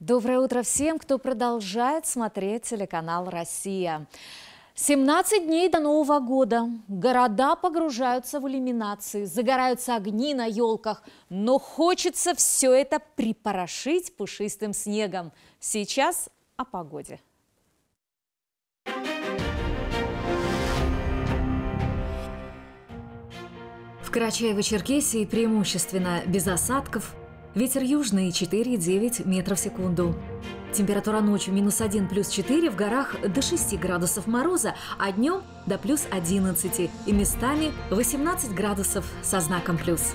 Доброе утро всем, кто продолжает смотреть телеканал «Россия». 17 дней до Нового года. Города погружаются в иллюминации, загораются огни на елках, но хочется все это припорошить пушистым снегом. Сейчас о погоде. В Карачаево-Черкесии преимущественно без осадков – Ветер южный 4,9 метров в секунду. Температура ночью минус 1, плюс 4, в горах до 6 градусов мороза, а днем до плюс 11 и местами 18 градусов со знаком плюс.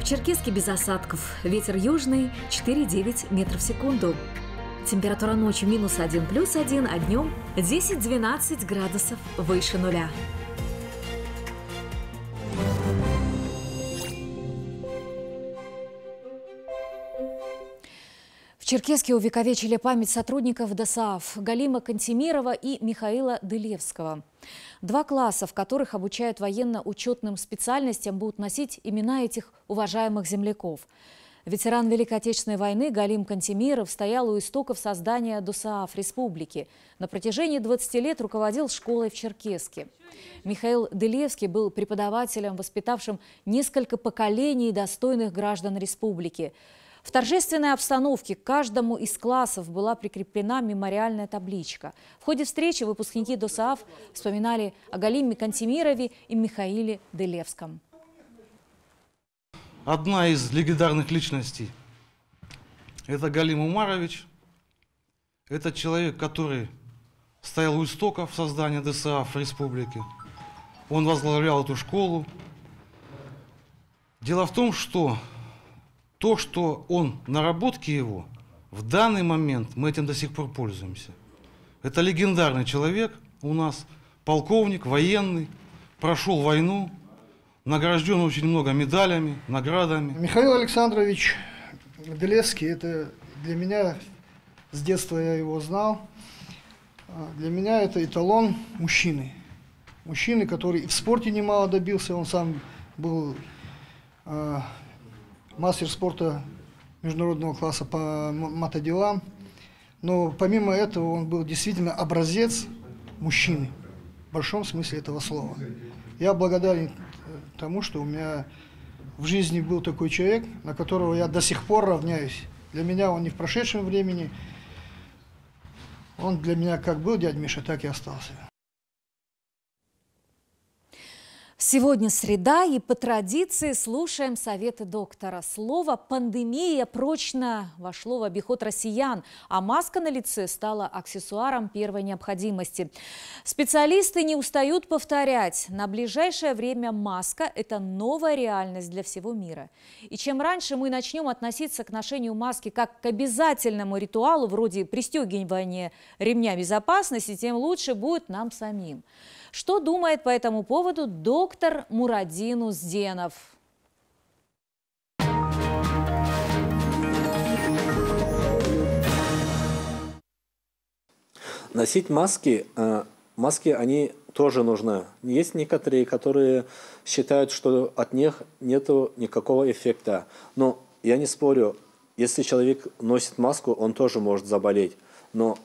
В Черкеске без осадков. Ветер южный 4,9 метров в секунду. Температура ночью минус 1, плюс 1, а днем 10-12 градусов выше нуля. Черкесские увековечили память сотрудников ДСАФ Галима Кантемирова и Михаила Дылевского. Два класса, в которых обучают военно-учетным специальностям, будут носить имена этих уважаемых земляков. Ветеран Великой Отечественной войны Галим Кантемиров стоял у истоков создания ДУСААФ Республики. На протяжении 20 лет руководил школой в Черкеске. Михаил Делевский был преподавателем, воспитавшим несколько поколений достойных граждан республики. В торжественной обстановке к каждому из классов была прикреплена мемориальная табличка. В ходе встречи выпускники ДОСААФ вспоминали о Галиме Кантемирове и Михаиле Делевском. Одна из легендарных личностей – это Галим Умарович. Это человек, который стоял у истоков создания ДСАФ республики. Он возглавлял эту школу. Дело в том, что то, что он, наработки его, в данный момент мы этим до сих пор пользуемся. Это легендарный человек у нас, полковник, военный, прошел войну, награжден очень много медалями, наградами. Михаил Александрович Делеский, это для меня, с детства я его знал, для меня это эталон мужчины. Мужчины, который в спорте немало добился, он сам был а, мастер спорта международного класса по мотоделам. Но помимо этого он был действительно образец мужчины в большом смысле этого слова. Я благодарен э, тому, что у меня в жизни был такой человек, на которого я до сих пор равняюсь. Для меня он не в прошедшем времени, он для меня как был дядь Миша, так и остался. Сегодня среда, и по традиции слушаем советы доктора. Слово «пандемия» прочно вошло в обиход россиян, а маска на лице стала аксессуаром первой необходимости. Специалисты не устают повторять, на ближайшее время маска – это новая реальность для всего мира. И чем раньше мы начнем относиться к ношению маски как к обязательному ритуалу, вроде пристегивания ремня безопасности, тем лучше будет нам самим. Что думает по этому поводу доктор Мурадин Узденов? Носить маски, э, маски, они тоже нужны. Есть некоторые, которые считают, что от них нет никакого эффекта. Но я не спорю, если человек носит маску, он тоже может заболеть. Но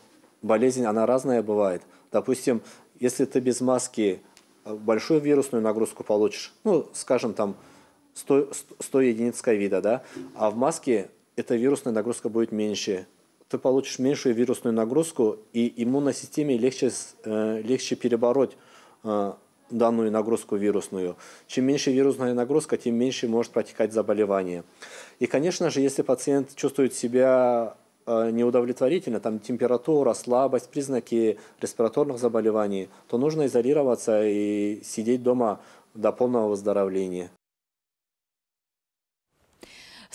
болезнь, она разная бывает. Допустим, если ты без маски э, большую вирусную нагрузку получишь, ну, скажем, там 100, 100 единиц ковида, да, а в маске эта вирусная нагрузка будет меньше. Ты получишь меньшую вирусную нагрузку, и иммунной системе легче, э, легче перебороть э, данную нагрузку вирусную. Чем меньше вирусная нагрузка, тем меньше может протекать заболевание. И, конечно же, если пациент чувствует себя Э, неудовлетворительно, там температура, слабость, признаки респираторных заболеваний, то нужно изолироваться и сидеть дома до полного выздоровления.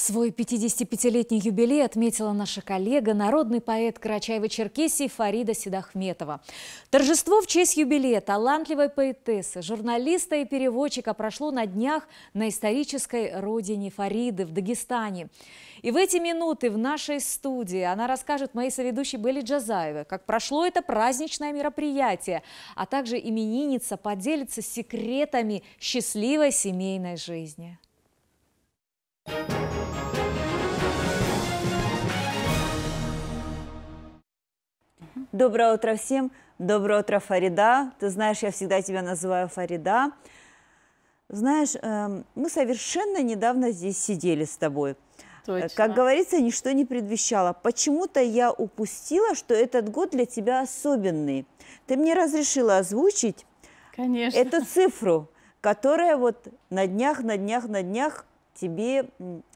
Свой 55-летний юбилей отметила наша коллега, народный поэт Карачаева-Черкесии Фарида Седахметова. Торжество в честь юбилея талантливой поэтессы, журналиста и переводчика прошло на днях на исторической родине Фариды в Дагестане. И в эти минуты в нашей студии она расскажет моей соведущей Белли Джазаевой, как прошло это праздничное мероприятие, а также именинница поделится секретами счастливой семейной жизни. Thank you. Доброе утро всем. Доброе утро, Фарида. Ты знаешь, я всегда тебя называю Фарида. Знаешь, эм, мы совершенно недавно здесь сидели с тобой. Э, Точно. Как говорится, ничто не предвещало. Почему-то я упустила, что этот год для тебя особенный. Ты мне разрешила озвучить Конечно. эту цифру, которая вот на днях, на днях, на днях тебе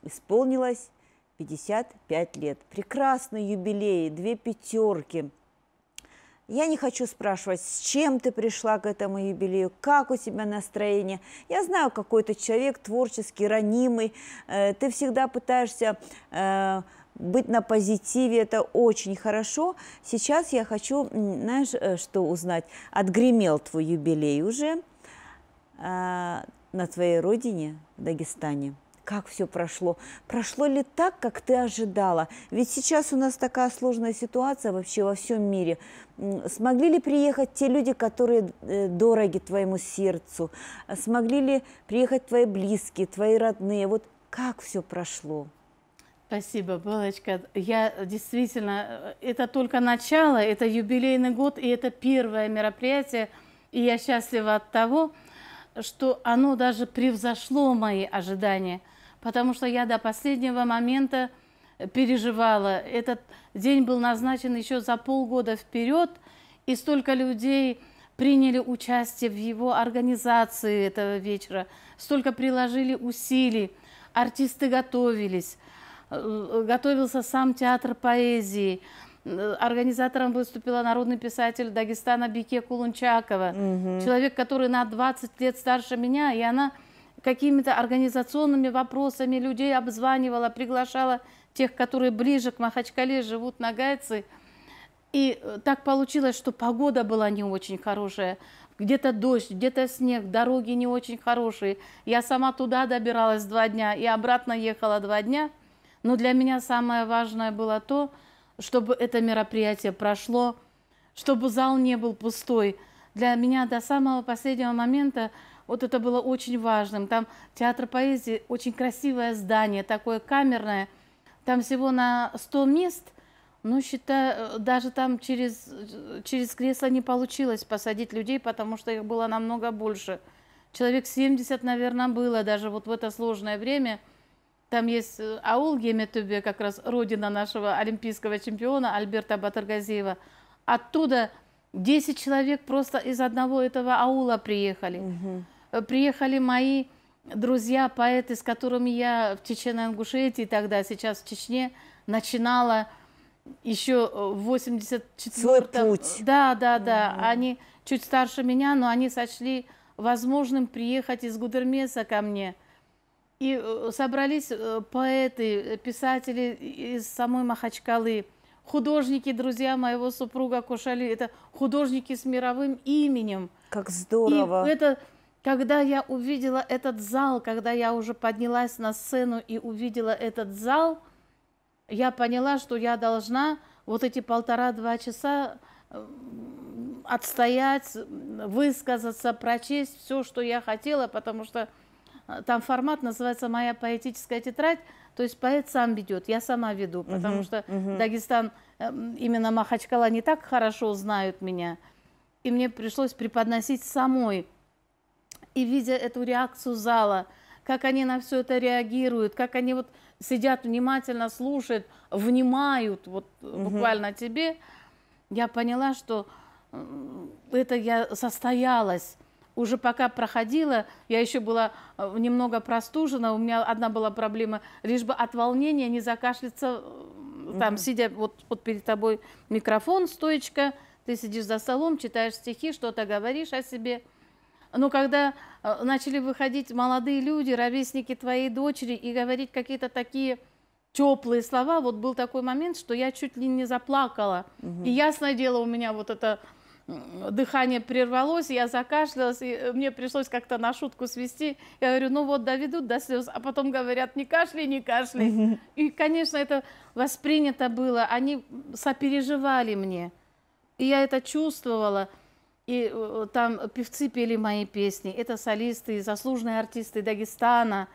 исполнилось 55 лет. Прекрасный юбилей, две пятерки – я не хочу спрашивать, с чем ты пришла к этому юбилею, как у тебя настроение. Я знаю, какой ты человек творческий, ранимый. Э, ты всегда пытаешься э, быть на позитиве, это очень хорошо. Сейчас я хочу, знаешь, э, что узнать. Отгремел твой юбилей уже на твоей родине, в Дагестане как все прошло? Прошло ли так, как ты ожидала? Ведь сейчас у нас такая сложная ситуация вообще во всем мире. Смогли ли приехать те люди, которые э, дороги твоему сердцу? Смогли ли приехать твои близкие, твои родные? Вот как все прошло? Спасибо, Белочка. Я действительно, э, это только начало, это юбилейный год, и это первое мероприятие. И я счастлива от того, что оно даже превзошло мои ожидания – потому что я до последнего момента переживала. Этот день был назначен еще за полгода вперед, и столько людей приняли участие в его организации этого вечера, столько приложили усилий, артисты готовились, э, готовился сам театр поэзии, э, организатором выступила народный писатель Дагестана Бике Кулунчакова, угу. человек, который на 20 лет старше меня, и она какими-то организационными вопросами людей обзванивала, приглашала тех, которые ближе к Махачкале живут, нагайцы. И э, так получилось, что погода была не очень хорошая. Где-то дождь, где-то снег, дороги не очень хорошие. Я сама туда добиралась два дня и обратно ехала два дня. Но для меня самое важное было то, чтобы это мероприятие прошло, чтобы зал не был пустой. Для меня до самого последнего момента вот это было очень важным. Там театр поэзии, очень красивое здание, такое камерное. Там всего на 100 мест, но ну, считаю, э, даже там через, через кресло не получилось посадить людей, потому что их было намного больше. Человек 70, наверное, было даже вот в это сложное время. Там есть э, аул Геметубе, как раз родина нашего олимпийского чемпиона Альберта Батаргазиева. Оттуда 10 человек просто из одного этого аула приехали. Угу. Э, приехали мои друзья, поэты, с которыми я в Чеченой Ингушетии тогда, сейчас в Чечне, начинала еще э, в 84 Свой путь. Да, да, да. Угу. Они чуть старше меня, но они сочли возможным приехать из Гудермеса ко мне. И э, собрались поэты, писатели из самой Махачкалы, художники, друзья моего супруга Кушали. Это художники с мировым именем. Как здорово. И это когда я увидела этот зал, когда я уже поднялась на сцену и увидела этот зал, я поняла, что я должна вот эти полтора-два часа отстоять, высказаться, прочесть все, что я хотела, потому что э, там формат называется «Моя поэтическая тетрадь», то есть поэт сам ведет, я сама веду, потому uh-huh, что uh-huh. Дагестан, э, именно Махачкала не так хорошо знают меня, и мне пришлось преподносить самой и видя эту реакцию зала, как они на все это реагируют, как они вот сидят внимательно, слушают, внимают вот угу. буквально тебе, я поняла, что э, это я состоялась. Уже пока проходила, я еще была э, немного простужена, у меня одна была проблема, лишь бы от волнения не закашляться, там, угу. сидя вот, вот перед тобой микрофон, стоечка, ты сидишь за столом, читаешь стихи, что-то говоришь о себе – но когда э, начали выходить молодые люди, ровесники твоей дочери, и говорить какие-то такие теплые слова, вот был такой момент, что я чуть ли не заплакала. Угу. И ясное дело, у меня вот это дыхание прервалось, я закашлялась, и э, мне пришлось как-то на шутку свести. Я говорю, ну вот доведут до слез, а потом говорят, не кашляй, не кашляй. Угу. И, конечно, это воспринято было, они сопереживали мне. И я это чувствовала. И э, э, там певцы пели мои песни. Это солисты, заслуженные артисты Дагестана,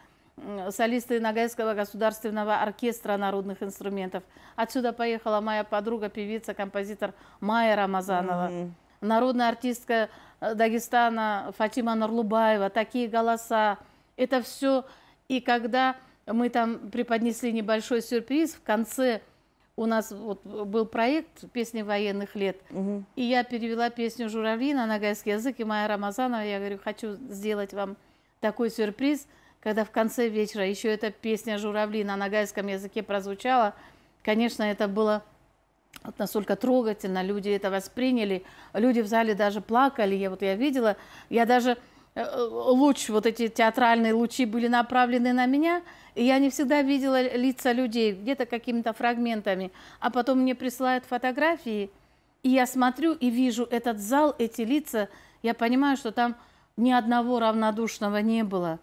солисты Ногайского государственного оркестра народных инструментов. Отсюда поехала моя подруга, певица, композитор Майя Рамазанова. Mm-hmm. Народная артистка э, Дагестана Фатима Нарлубаева. Такие голоса. Это все. И когда мы там преподнесли небольшой сюрприз в конце у нас вот был проект песни военных лет, угу. и я перевела песню «Журавли» на нагайский язык, и моя Рамазанова, я говорю, хочу сделать вам такой сюрприз, когда в конце вечера еще эта песня «Журавли» на нагайском языке прозвучала, конечно, это было вот настолько трогательно, люди это восприняли, люди в зале даже плакали, я вот я видела, я даже Э, э, луч, вот эти театральные лучи были направлены на меня, и я не всегда видела лица людей, где-то какими-то фрагментами. А потом мне присылают фотографии, и я смотрю и вижу этот зал, эти лица, я понимаю, что там ни одного равнодушного не было.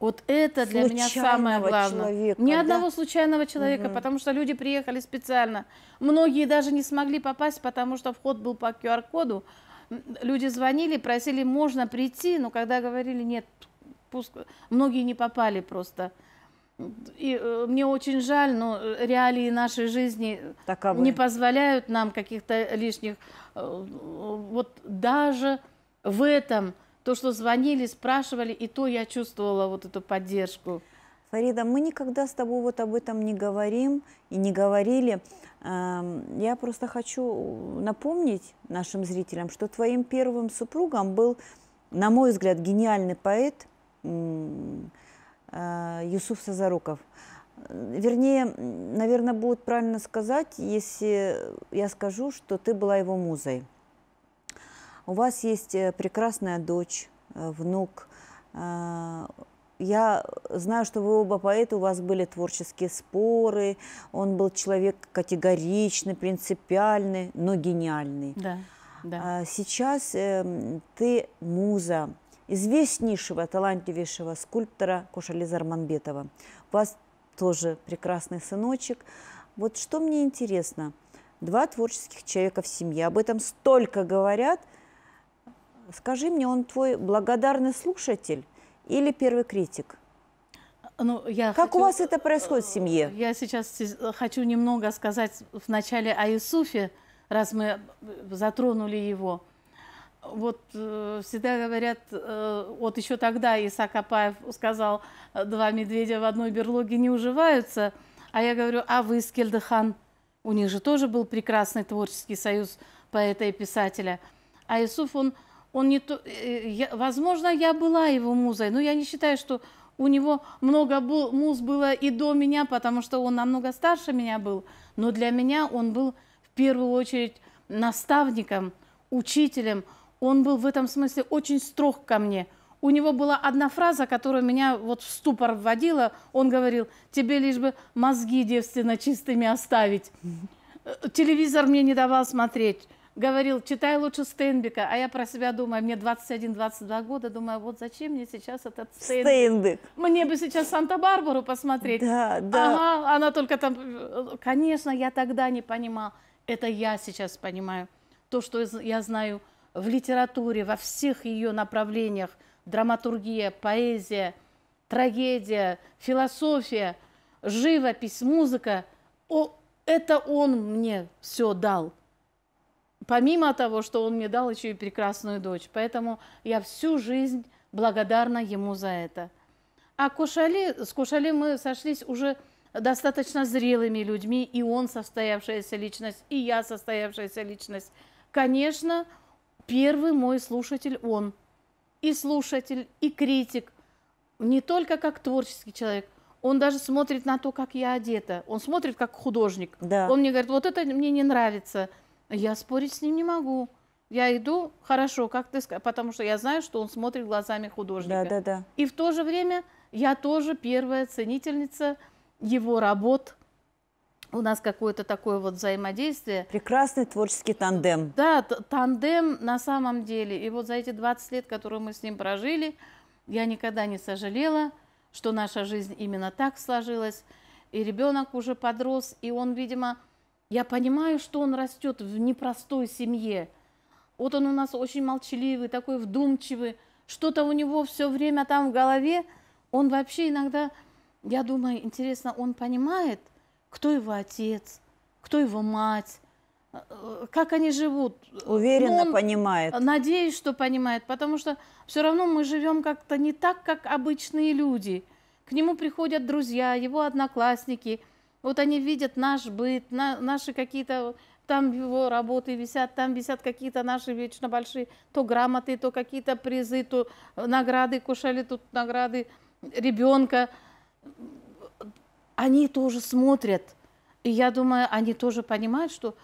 Вот это для меня самое главное. Человека, Ни одного случайного человека, угу. потому что люди приехали специально. Многие даже не смогли попасть, потому что вход был по QR-коду, люди звонили, просили, можно прийти, но когда говорили, нет, пуск... многие не попали просто. И э, мне очень жаль, но э, реалии нашей жизни Таковы. не позволяют нам каких-то лишних. Э, вот даже в этом то, что звонили, спрашивали, и то я чувствовала вот эту поддержку. Фарида, мы никогда с тобой вот об этом не говорим и не говорили. Эм, я просто хочу напомнить нашим зрителям, что твоим первым супругом был, на мой взгляд, гениальный поэт э, Юсуф Сазаруков. Вернее, наверное, будет правильно сказать, если я скажу, что ты была его музой. У вас есть э, прекрасная дочь, э, внук, я знаю, что вы оба поэты, у вас были творческие споры, он был человек категоричный, принципиальный, но гениальный. Да, да. А сейчас э, ты муза известнейшего, талантливейшего скульптора Кошали Зарманбетова. У вас тоже прекрасный сыночек. Вот что мне интересно, два творческих человека в семье, об этом столько говорят. Скажи мне, он твой благодарный слушатель или первый критик? Ну, я как хочу, у вас это происходит в э, семье? Я сейчас хочу немного сказать вначале о Иисуфе, раз мы э, затронули его. Вот э, всегда говорят, вот еще тогда Исаак Апаев сказал, два медведя в одной берлоге не уживаются, а я говорю, а вы, Скельдыхан, у них же тоже был прекрасный творческий союз поэта и писателя. А Иисуф, он он не то, э, э, я, возможно, я была его музой, но я не считаю, что у него много был, муз было и до меня, потому что он намного старше меня был. Но для меня он был в первую очередь наставником, учителем. Он был в этом смысле очень строг ко мне. У него была одна фраза, которая меня вот в ступор вводила. Он говорил, тебе лишь бы мозги девственно чистыми оставить. Э, телевизор мне не давал смотреть говорил, читай лучше Стейнбека, а я про себя думаю, мне 21-22 года, думаю, вот зачем мне сейчас этот Стейнбек? Стейнбек. Мне бы сейчас Санта-Барбару посмотреть. Да, да. Ага, она только там... Конечно, я тогда не понимал. Это я сейчас понимаю. То, что я знаю в литературе, во всех ее направлениях, драматургия, поэзия, трагедия, философия, живопись, музыка, о, это он мне все дал помимо того, что он мне дал еще и прекрасную дочь. Поэтому я всю жизнь благодарна ему за это. А Кушали, с Кушали мы сошлись уже достаточно зрелыми людьми, и он состоявшаяся личность, и я состоявшаяся личность. Конечно, первый мой слушатель он. И слушатель, и критик. Не только как творческий человек, он даже смотрит на то, как я одета. Он смотрит как художник. Да. Он мне говорит, вот это мне не нравится – я спорить с ним не могу. Я иду, хорошо, как ты сказал, потому что я знаю, что он смотрит глазами художника. Да, да, да. И в то же время я тоже первая ценительница его работ. У нас какое-то такое вот взаимодействие. Прекрасный творческий тандем. Да, тандем на самом деле. И вот за эти 20 лет, которые мы с ним прожили, я никогда не сожалела, что наша жизнь именно так сложилась. И ребенок уже подрос, и он, видимо, я понимаю, что он растет в непростой семье. Вот он у нас очень молчаливый, такой вдумчивый. Что-то у него все время там в голове. Он вообще иногда, я думаю, интересно, он понимает, кто его отец, кто его мать, э, как они живут. Уверенно ну, он, понимает. Надеюсь, что понимает, потому что все равно мы живем как-то не так, как обычные люди. К нему приходят друзья, его одноклассники – вот они видят наш быт, на, наши какие-то там его работы висят, там висят какие-то наши вечно большие, то грамоты, то какие-то призы, то э, награды, кушали тут награды ребенка. Они тоже смотрят. И я думаю, они тоже понимают, что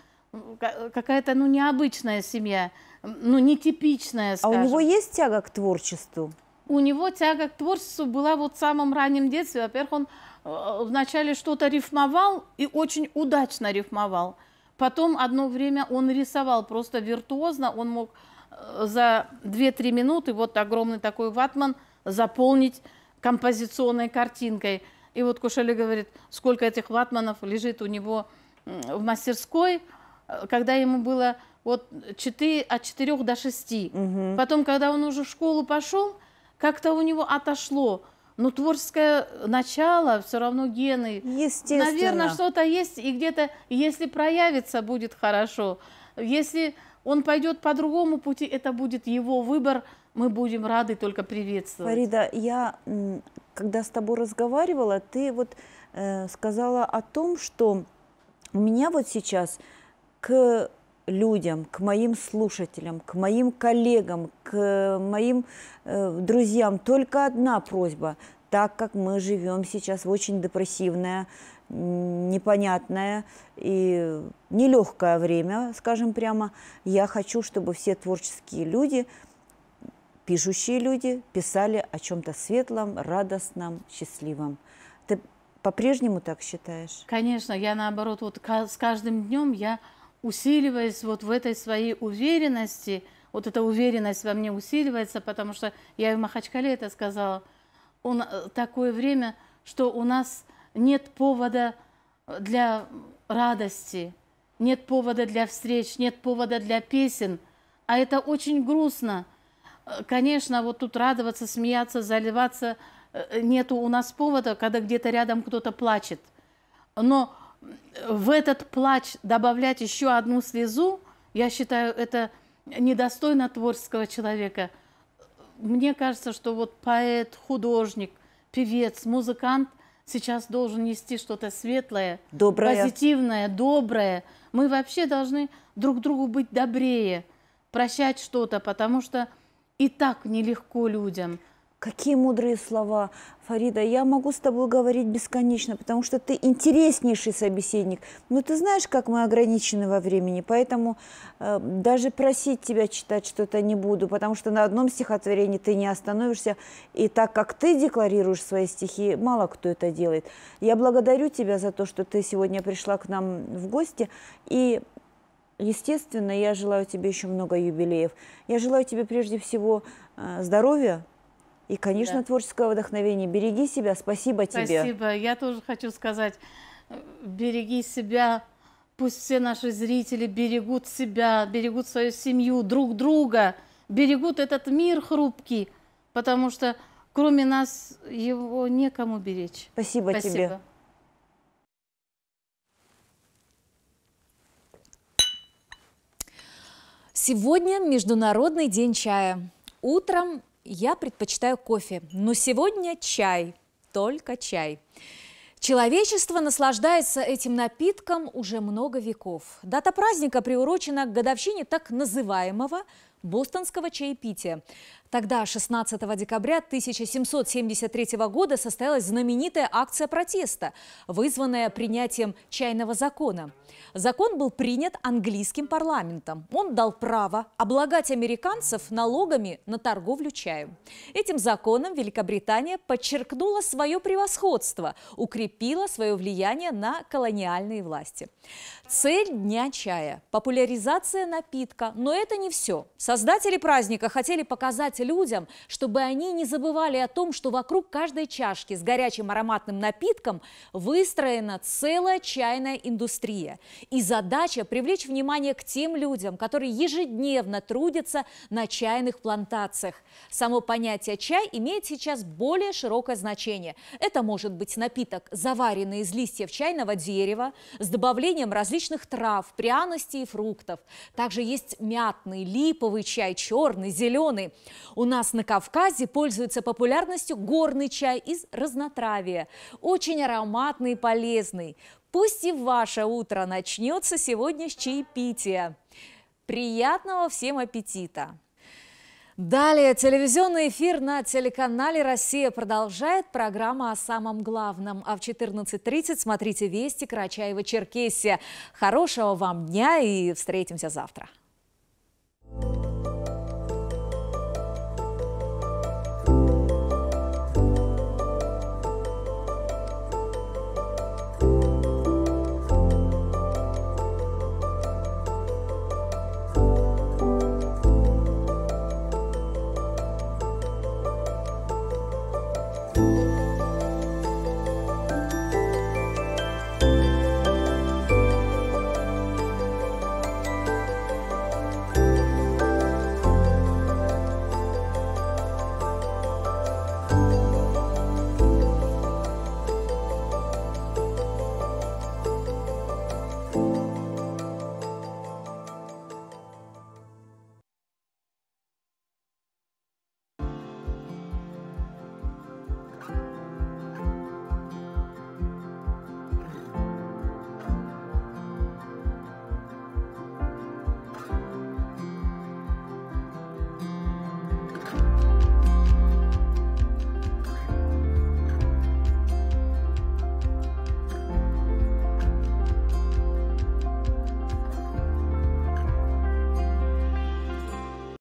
какая-то ну, необычная семья, ну, нетипичная, скажем. А у него есть тяга к творчеству? у него тяга к творчеству была вот в самом раннем детстве. Во-первых, он э, вначале что-то рифмовал и очень удачно рифмовал. Потом одно время он рисовал просто виртуозно. Он мог э, за 2-3 минуты вот огромный такой ватман заполнить композиционной картинкой. И вот Кушали говорит, сколько этих ватманов лежит у него в мастерской, э, когда ему было вот 4, от 4 до 6. Угу. Потом, когда он уже в школу пошел, как-то у него отошло. Но творческое начало, все равно гены. Естественно. Наверное, что-то есть, и где-то, если проявится, будет хорошо. Если он пойдет по другому пути, это будет его выбор. Мы будем рады только приветствовать. Фарида, я, когда с тобой разговаривала, ты вот э, сказала о том, что у меня вот сейчас к людям, к моим слушателям, к моим коллегам, к э, моим э, друзьям только одна просьба. Так как мы живем сейчас в очень депрессивное, непонятное и нелегкое время, скажем прямо, я хочу, чтобы все творческие люди пишущие люди писали о чем-то светлом, радостном, счастливом. Ты по-прежнему так считаешь? Конечно, я наоборот, вот с каждым днем я усиливаясь вот в этой своей уверенности, вот эта уверенность во мне усиливается, потому что я и в Махачкале это сказала, он, э, такое время, что у нас нет повода э, для радости, нет повода для встреч, нет повода для песен, а это очень грустно. Э, конечно, вот тут радоваться, смеяться, заливаться, нету у нас повода, когда где-то рядом кто-то плачет. Но в этот плач добавлять еще одну слезу, я считаю, это недостойно творческого человека. Мне кажется, что вот поэт, художник, певец, музыкант сейчас должен нести что-то светлое, доброе. позитивное, доброе. Мы вообще должны друг другу быть добрее, прощать что-то, потому что и так нелегко людям. Какие мудрые слова, Фарида. Я могу с тобой говорить бесконечно, потому что ты интереснейший собеседник. Но ты знаешь, как мы ограничены во времени, поэтому э, даже просить тебя читать что-то не буду, потому что на одном стихотворении ты не остановишься. И так как ты декларируешь свои стихи, мало кто это делает. Я благодарю тебя за то, что ты сегодня пришла к нам в гости. И Естественно, я желаю тебе еще много юбилеев. Я желаю тебе прежде всего э, здоровья, и, конечно, да. творческое вдохновение. Береги себя. Спасибо, Спасибо. тебе. Спасибо. Я тоже хочу сказать, береги себя. Пусть все наши зрители берегут себя, берегут свою семью, друг друга, берегут этот мир хрупкий, потому что кроме нас его некому беречь. Спасибо, Спасибо. тебе. Сегодня Международный день чая. Утром я предпочитаю кофе, но сегодня чай, только чай. Человечество наслаждается этим напитком уже много веков. Дата праздника приурочена к годовщине так называемого бостонского чаепития. Тогда, 16 декабря 1773 года, состоялась знаменитая акция протеста, вызванная принятием чайного закона. Закон был принят английским парламентом. Он дал право облагать американцев налогами на торговлю чаем. Этим законом Великобритания подчеркнула свое превосходство, укрепила свое влияние на колониальные власти. Цель Дня чая – популяризация напитка. Но это не все. Со Создатели праздника хотели показать людям, чтобы они не забывали о том, что вокруг каждой чашки с горячим ароматным напитком выстроена целая чайная индустрия. И задача привлечь внимание к тем людям, которые ежедневно трудятся на чайных плантациях. Само понятие «чай» имеет сейчас более широкое значение. Это может быть напиток, заваренный из листьев чайного дерева, с добавлением различных трав, пряностей и фруктов. Также есть мятный, липовый, травы чай, черный, зеленый. У нас на Кавказе пользуется популярностью горный чай из разнотравия. Очень ароматный и полезный. Пусть и ваше утро начнется сегодня с чаепития. Приятного всем аппетита! Далее телевизионный эфир на телеканале «Россия» продолжает программа о самом главном. А в 14.30 смотрите «Вести Карачаева-Черкесия». Хорошего вам дня и встретимся завтра.